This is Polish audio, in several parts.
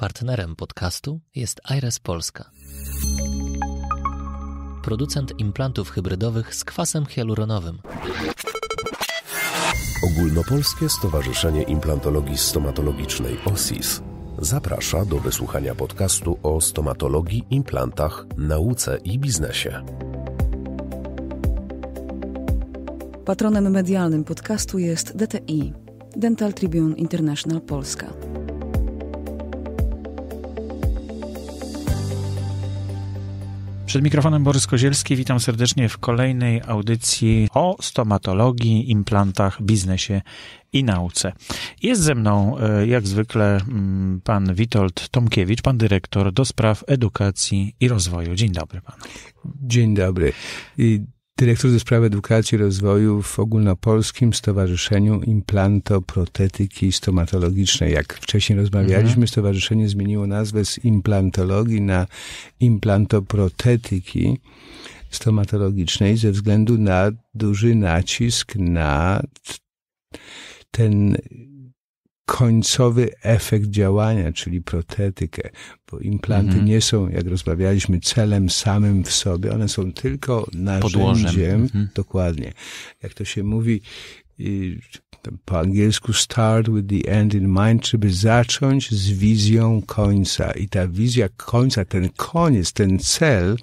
Partnerem podcastu jest Aires Polska. Producent implantów hybrydowych z kwasem hialuronowym. Ogólnopolskie Stowarzyszenie Implantologii Stomatologicznej OSIS zaprasza do wysłuchania podcastu o stomatologii, implantach, nauce i biznesie. Patronem medialnym podcastu jest DTI, Dental Tribune International Polska. Przed mikrofonem Borys Kozielski, witam serdecznie w kolejnej audycji o stomatologii, implantach, biznesie i nauce. Jest ze mną, e, jak zwykle, mm, pan Witold Tomkiewicz, pan dyrektor do spraw edukacji i rozwoju. Dzień dobry pan. Dzień dobry. I dyrektor do spraw edukacji i rozwoju w ogólnopolskim Stowarzyszeniu Implantoprotetyki Stomatologicznej. Jak wcześniej rozmawialiśmy, mhm. stowarzyszenie zmieniło nazwę z implantologii na implantoprotetyki stomatologicznej ze względu na duży nacisk na ten końcowy efekt działania, czyli protetykę, bo implanty mhm. nie są, jak rozmawialiśmy, celem samym w sobie, one są tylko narzędziem, mhm. dokładnie. Jak to się mówi, po angielsku start with the end in mind, żeby zacząć z wizją końca. I ta wizja końca, ten koniec, ten cel,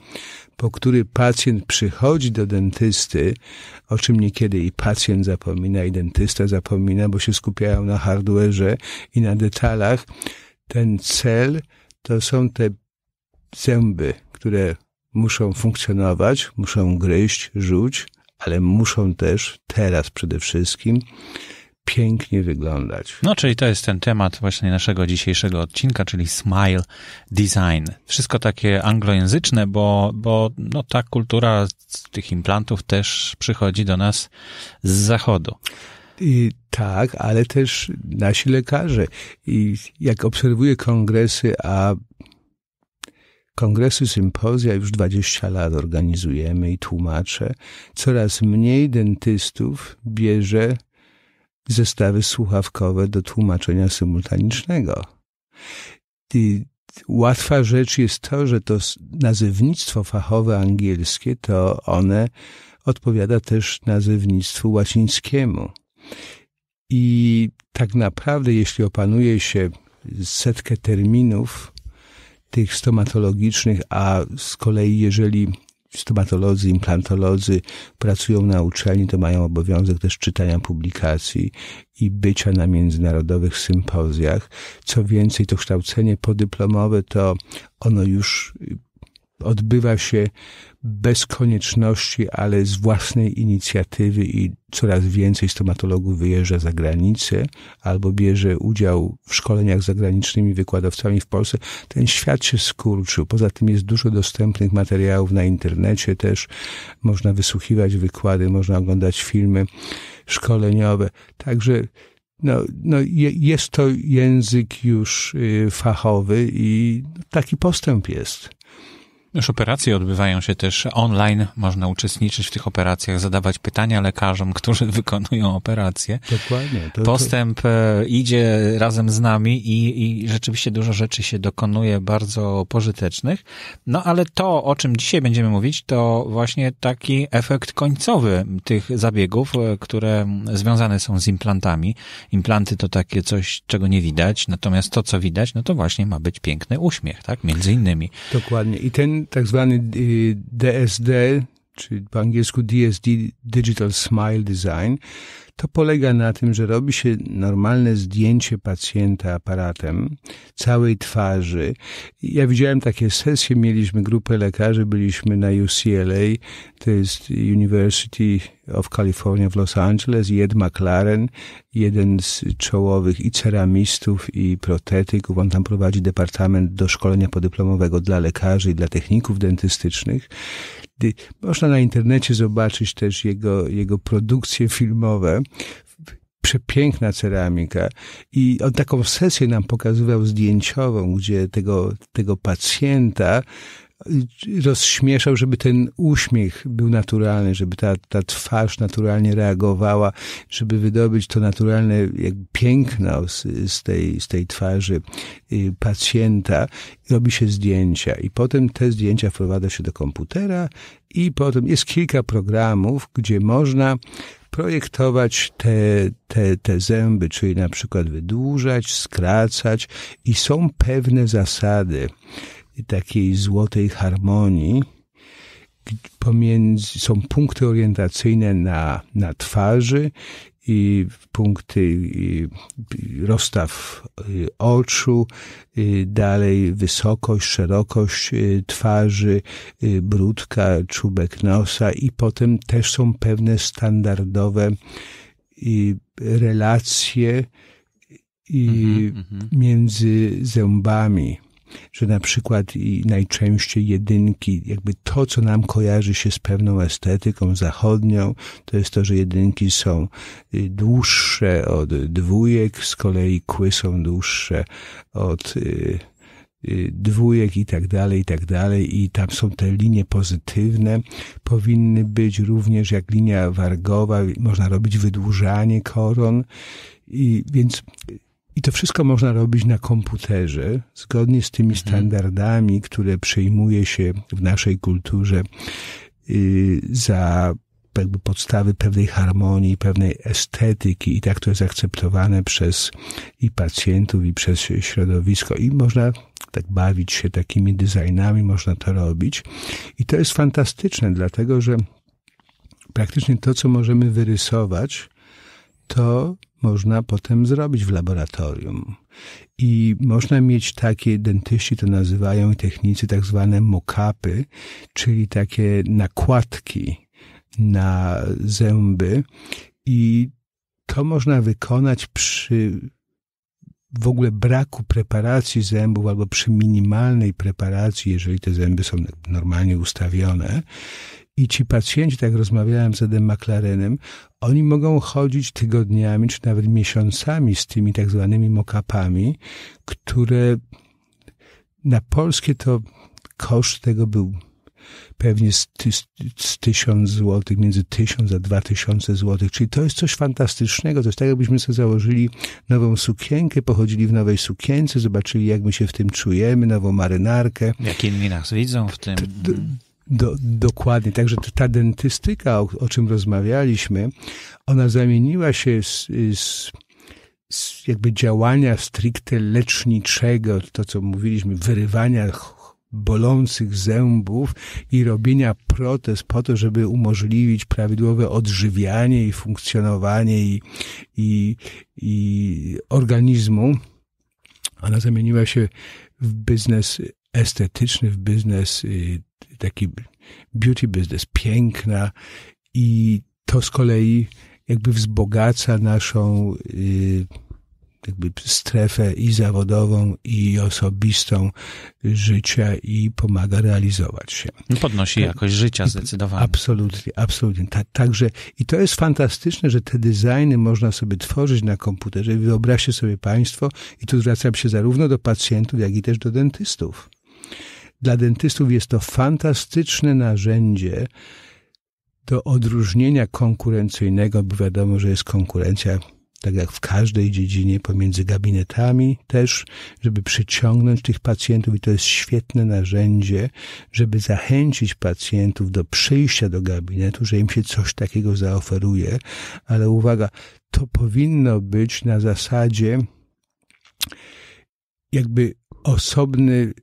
po który pacjent przychodzi do dentysty, o czym niekiedy i pacjent zapomina, i dentysta zapomina, bo się skupiają na hardware'ze i na detalach. Ten cel to są te zęby, które muszą funkcjonować, muszą gryźć, żuć, ale muszą też teraz przede wszystkim pięknie wyglądać. No, czyli to jest ten temat właśnie naszego dzisiejszego odcinka, czyli smile design. Wszystko takie anglojęzyczne, bo, bo no, ta kultura tych implantów też przychodzi do nas z zachodu. I tak, ale też nasi lekarze. I jak obserwuję kongresy, a kongresy, sympozja już 20 lat organizujemy i tłumaczę, coraz mniej dentystów bierze zestawy słuchawkowe do tłumaczenia symultanicznego. I łatwa rzecz jest to, że to nazewnictwo fachowe angielskie, to one odpowiada też nazewnictwu łacińskiemu. I tak naprawdę, jeśli opanuje się setkę terminów tych stomatologicznych, a z kolei jeżeli stomatolodzy, implantolodzy pracują na uczelni, to mają obowiązek też czytania publikacji i bycia na międzynarodowych sympozjach. Co więcej, to kształcenie podyplomowe to ono już odbywa się bez konieczności, ale z własnej inicjatywy i coraz więcej stomatologów wyjeżdża za granicę albo bierze udział w szkoleniach zagranicznymi wykładowcami w Polsce. Ten świat się skurczył. Poza tym jest dużo dostępnych materiałów na internecie też. Można wysłuchiwać wykłady, można oglądać filmy szkoleniowe. Także no, no jest to język już y, fachowy i taki postęp jest. Już operacje odbywają się też online, można uczestniczyć w tych operacjach, zadawać pytania lekarzom, którzy wykonują operacje. Dokładnie. To, Postęp e, idzie razem z nami i, i rzeczywiście dużo rzeczy się dokonuje bardzo pożytecznych. No ale to, o czym dzisiaj będziemy mówić, to właśnie taki efekt końcowy tych zabiegów, e, które związane są z implantami. Implanty to takie coś, czego nie widać, natomiast to, co widać, no to właśnie ma być piękny uśmiech, tak? Między innymi. Dokładnie. I ten tak zwany DSD, y, czy po angielsku DSD, Digital Smile Design, to polega na tym, że robi się normalne zdjęcie pacjenta aparatem całej twarzy. Ja widziałem takie sesje, mieliśmy grupę lekarzy, byliśmy na UCLA, to jest University of California w Los Angeles, Jed McLaren, jeden z czołowych i ceramistów, i protetyków. On tam prowadzi departament do szkolenia podyplomowego dla lekarzy i dla techników dentystycznych. Można na internecie zobaczyć też jego, jego produkcje filmowe przepiękna ceramika i on taką sesję nam pokazywał zdjęciową, gdzie tego, tego pacjenta rozśmieszał, żeby ten uśmiech był naturalny, żeby ta, ta twarz naturalnie reagowała, żeby wydobyć to naturalne jak piękno z, z, tej, z tej twarzy y, pacjenta. Robi się zdjęcia i potem te zdjęcia wprowadza się do komputera i potem jest kilka programów, gdzie można projektować te, te, te zęby, czyli na przykład wydłużać, skracać i są pewne zasady takiej złotej harmonii. Pomiędzy, są punkty orientacyjne na, na twarzy i punkty i rozstaw y, oczu, y, dalej wysokość, szerokość y, twarzy, brudka, czubek nosa i potem też są pewne standardowe relacje i mhm, mhm. między zębami że na przykład i najczęściej jedynki, jakby to, co nam kojarzy się z pewną estetyką zachodnią, to jest to, że jedynki są y, dłuższe od dwójek, z kolei kły są dłuższe od y, y, dwójek i tak dalej, i tak dalej, i tam są te linie pozytywne. Powinny być również jak linia wargowa, można robić wydłużanie koron. I więc i to wszystko można robić na komputerze, zgodnie z tymi mhm. standardami, które przyjmuje się w naszej kulturze y, za jakby podstawy pewnej harmonii, pewnej estetyki i tak to jest akceptowane przez i pacjentów, i przez środowisko. I można tak bawić się takimi designami, można to robić. I to jest fantastyczne, dlatego że praktycznie to, co możemy wyrysować, to można potem zrobić w laboratorium. I można mieć takie, dentyści to nazywają technicy, tak zwane mokapy, czyli takie nakładki na zęby i to można wykonać przy w ogóle braku preparacji zębów albo przy minimalnej preparacji, jeżeli te zęby są normalnie ustawione i ci pacjenci, tak jak rozmawiałem z Edem McLarenem, oni mogą chodzić tygodniami czy nawet miesiącami z tymi tak zwanymi mokapami, które na polskie to koszt tego był pewnie z, ty, z tysiąc złotych, między tysiąc a dwa tysiące złotych. Czyli to jest coś fantastycznego. To jest tak, jakbyśmy sobie założyli nową sukienkę, pochodzili w nowej sukience, zobaczyli, jak my się w tym czujemy, nową marynarkę. Jak inni nas widzą w tym. To, to, do, dokładnie. Także ta dentystyka, o, o, czym rozmawialiśmy, ona zamieniła się z, z z jakby działania stricte leczniczego, to co mówiliśmy, wyrywania bolących zębów i robienia protez po to, żeby umożliwić prawidłowe odżywianie i funkcjonowanie i, i, i organizmu. Ona zamieniła się w biznes estetyczny, w biznes y, taki beauty business, piękna i to z kolei jakby wzbogaca naszą y, jakby strefę i zawodową, i osobistą życia i pomaga realizować się. No podnosi e, jakość życia zdecydowanie. Absolutnie, absolutnie. także i to jest fantastyczne, że te designy można sobie tworzyć na komputerze. Wyobraźcie sobie Państwo, i tu zwracam się zarówno do pacjentów, jak i też do dentystów dla dentystów jest to fantastyczne narzędzie do odróżnienia konkurencyjnego, bo wiadomo, że jest konkurencja tak jak w każdej dziedzinie, pomiędzy gabinetami też, żeby przyciągnąć tych pacjentów i to jest świetne narzędzie, żeby zachęcić pacjentów do przyjścia do gabinetu, że im się coś takiego zaoferuje, ale uwaga, to powinno być na zasadzie jakby osobny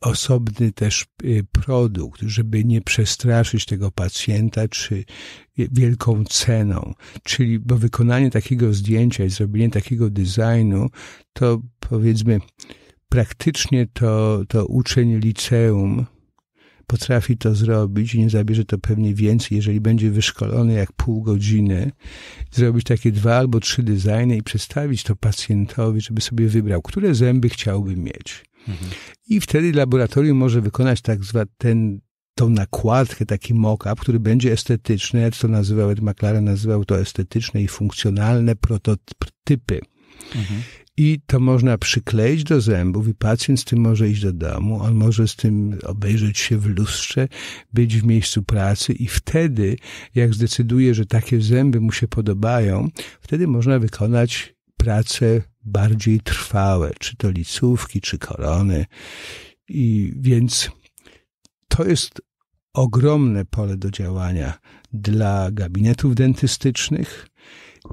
osobny też y, produkt, żeby nie przestraszyć tego pacjenta czy y, wielką ceną. Czyli, bo wykonanie takiego zdjęcia i zrobienie takiego designu to powiedzmy praktycznie to, to uczeń liceum potrafi to zrobić i nie zabierze to pewnie więcej, jeżeli będzie wyszkolony jak pół godziny, zrobić takie dwa albo trzy designy i przedstawić to pacjentowi, żeby sobie wybrał, które zęby chciałby mieć i wtedy laboratorium może wykonać tak zwany ten tą nakładkę, taki mock-up, który będzie estetyczny, jak to nazywał Ed McLaren, nazywał to estetyczne i funkcjonalne prototypy. Mhm. I to można przykleić do zębów i pacjent z tym może iść do domu, on może z tym obejrzeć się w lustrze, być w miejscu pracy i wtedy, jak zdecyduje, że takie zęby mu się podobają, wtedy można wykonać prace bardziej trwałe, czy to licówki, czy korony. I więc to jest ogromne pole do działania dla gabinetów dentystycznych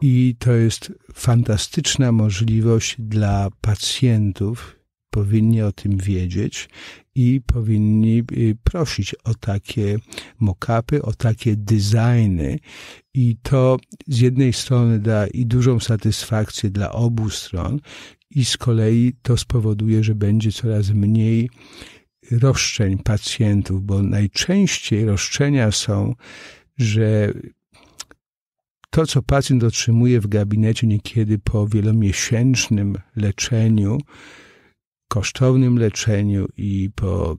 i to jest fantastyczna możliwość dla pacjentów powinni o tym wiedzieć i powinni y, prosić o takie mock-upy, o takie designy. I to z jednej strony da i dużą satysfakcję dla obu stron, i z kolei to spowoduje, że będzie coraz mniej roszczeń pacjentów, bo najczęściej roszczenia są, że to, co pacjent otrzymuje w gabinecie niekiedy po wielomiesięcznym leczeniu, kosztownym leczeniu i po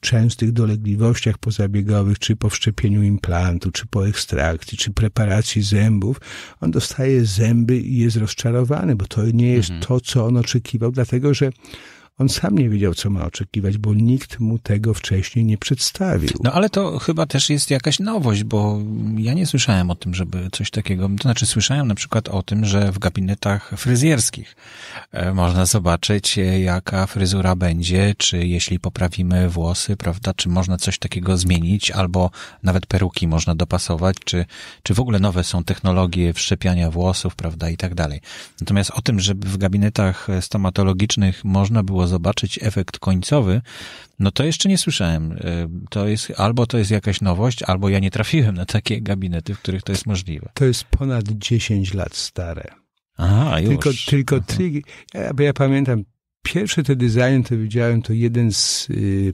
częstych dolegliwościach pozabiegowych, czy po wszczepieniu implantu, czy po ekstrakcji, czy preparacji zębów, on dostaje zęby i jest rozczarowany, bo to nie jest mhm. to, co on oczekiwał, dlatego że on sam nie wiedział, co ma oczekiwać, bo nikt mu tego wcześniej nie przedstawił. No ale to chyba też jest jakaś nowość, bo ja nie słyszałem o tym, żeby coś takiego. To znaczy, słyszałem na przykład o tym, że w gabinetach fryzjerskich e, można zobaczyć, e, jaka fryzura będzie, czy jeśli poprawimy włosy, prawda, czy można coś takiego zmienić, albo nawet peruki można dopasować, czy, czy w ogóle nowe są technologie wszczepiania włosów, prawda, i tak dalej. Natomiast o tym, żeby w gabinetach stomatologicznych można było zobaczyć efekt końcowy, no to jeszcze nie słyszałem. E, to jest, albo to jest jakaś nowość, albo ja nie trafiłem na takie gabinety, w których to jest możliwe. To jest ponad 10 lat stare. Aha, już. Tylko, tylko Aha. Mhm. ja, ja pamiętam, pierwszy te design to widziałem, to jeden z... Y,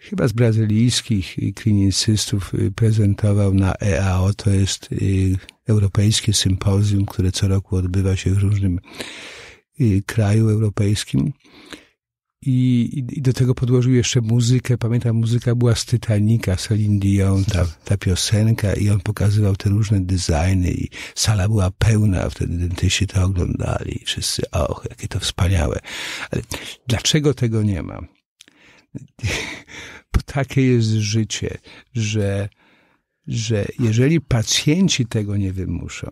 chyba z brazylijskich klinicystów y, prezentował na EAO, to jest y, Europejskie Sympozjum, które co roku odbywa się w różnym Y, kraju europejskim. I, I, do tego podłożył jeszcze muzykę. Pamiętam, muzyka była z Titanica, Celine Dion, ta, ta piosenka i on pokazywał te różne designy i sala była pełna, wtedy dentyści to oglądali wszyscy, och, jakie to wspaniałe. Ale dlaczego tego nie ma? Bo takie jest życie, że, że jeżeli pacjenci tego nie wymuszą,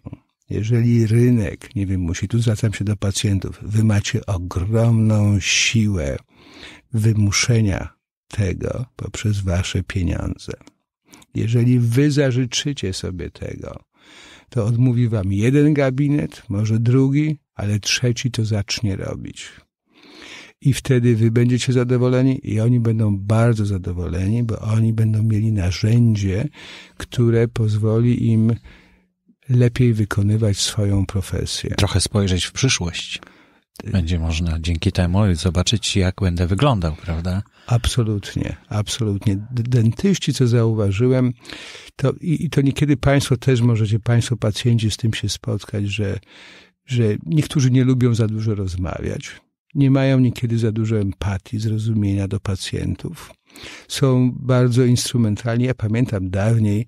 jeżeli rynek, nie wiem, musi, tu zwracam się do pacjentów, wy macie ogromną siłę wymuszenia tego poprzez wasze pieniądze. Jeżeli wy zażyczycie sobie tego, to odmówi wam jeden gabinet, może drugi, ale trzeci to zacznie robić. I wtedy wy będziecie zadowoleni i oni będą bardzo zadowoleni, bo oni będą mieli narzędzie, które pozwoli im lepiej wykonywać swoją profesję. Trochę spojrzeć w przyszłość. Będzie można dzięki temu zobaczyć, jak będę wyglądał, prawda? Absolutnie, absolutnie. Dentyści, co zauważyłem, to, i, i to niekiedy Państwo też możecie, Państwo pacjenci z tym się spotkać, że, że niektórzy nie lubią za dużo rozmawiać, nie mają niekiedy za dużo empatii, zrozumienia do pacjentów. Są bardzo instrumentalni. Ja pamiętam dawniej,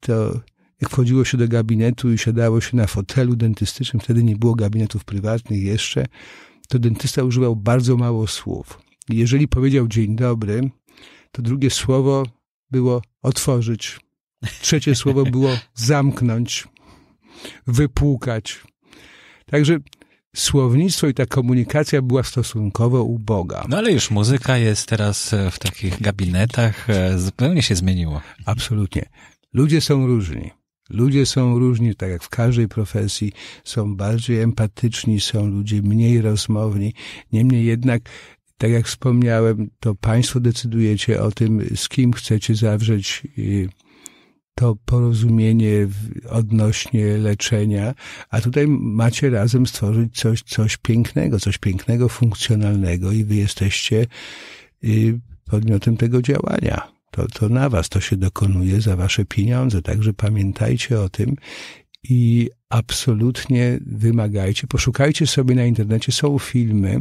to jak wchodziło się do gabinetu i siadało się na fotelu dentystycznym, wtedy nie było gabinetów prywatnych jeszcze, to dentysta używał bardzo mało słów. Jeżeli powiedział dzień dobry, to drugie słowo było otworzyć. Trzecie słowo było zamknąć, wypłukać. Także słownictwo i ta komunikacja była stosunkowo uboga. No ale już muzyka jest teraz e, w takich gabinetach, e, zupełnie się zmieniło. Absolutnie. Ludzie są różni. Ludzie są różni, tak jak w każdej profesji, są bardziej empatyczni, są ludzie mniej rozmowni. Niemniej jednak tak jak wspomniałem, to Państwo decydujecie o tym, z kim chcecie zawrzeć y, to porozumienie odnośnie leczenia, a tutaj macie razem stworzyć coś, coś pięknego, coś pięknego, funkcjonalnego i wy jesteście y, podmiotem tego działania. To, to na was to się dokonuje za wasze pieniądze, także pamiętajcie o tym i absolutnie wymagajcie, poszukajcie sobie na internecie, są filmy,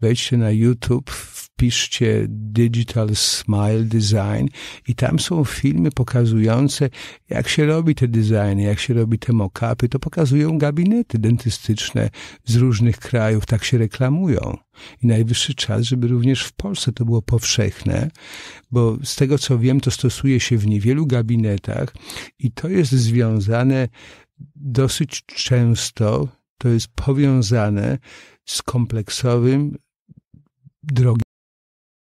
wejdźcie na YouTube, wpiszcie Digital Smile Design i tam są filmy pokazujące, jak się robi te designy, jak się robi te mock-upy, to pokazują gabinety dentystyczne z różnych krajów, tak się reklamują. I najwyższy czas, żeby również w Polsce to było powszechne, bo z tego co wiem, to stosuje się w niewielu gabinetach i to jest związane dosyć dosyć często to jest powiązane z kompleksowym, drogiem.